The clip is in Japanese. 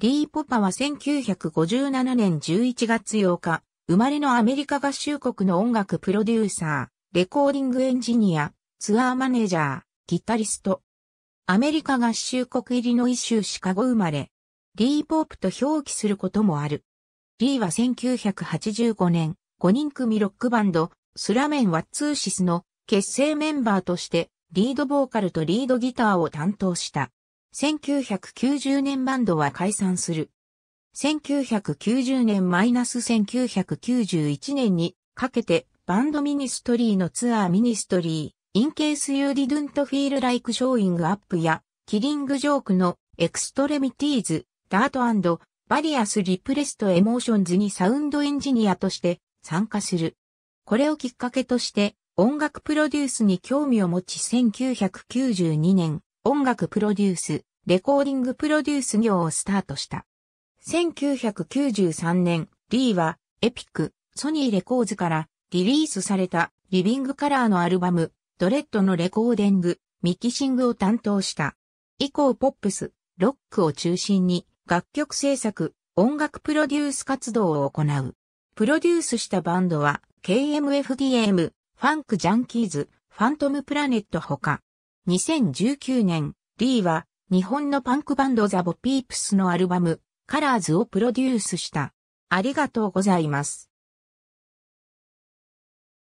リー・ポパは1957年11月8日、生まれのアメリカ合衆国の音楽プロデューサー、レコーディングエンジニア、ツアーマネージャー、ギタリスト。アメリカ合衆国入りの一州シカゴ生まれ。リー・ポープと表記することもある。リーは1985年、5人組ロックバンド、スラメン・ワッツーシスの結成メンバーとして、リードボーカルとリードギターを担当した。1990年バンドは解散する。1990年 -1991 年にかけてバンドミニストリーのツアーミニストリー、In Case You Didn't Feel Like Showing Up や、キリングジョークのエクストレミティーズ、ダートバリアスリプレストエモーションズにサウンドエンジニアとして参加する。これをきっかけとして音楽プロデュースに興味を持ち1992年音楽プロデュース、レコーディングプロデュース業をスタートした。1993年、リーは、エピック、ソニーレコーズからリリースされたリビングカラーのアルバム、ドレッドのレコーディング、ミキシングを担当した。以降ポップス、ロックを中心に楽曲制作、音楽プロデュース活動を行う。プロデュースしたバンドは KMFDM、ファンクジャンキーズ、ファントムプラネットほか。2019年、リーは日本のパンクバンドザ・ボ・ピープスのアルバム、カラーズをプロデュースした。ありがとうございます。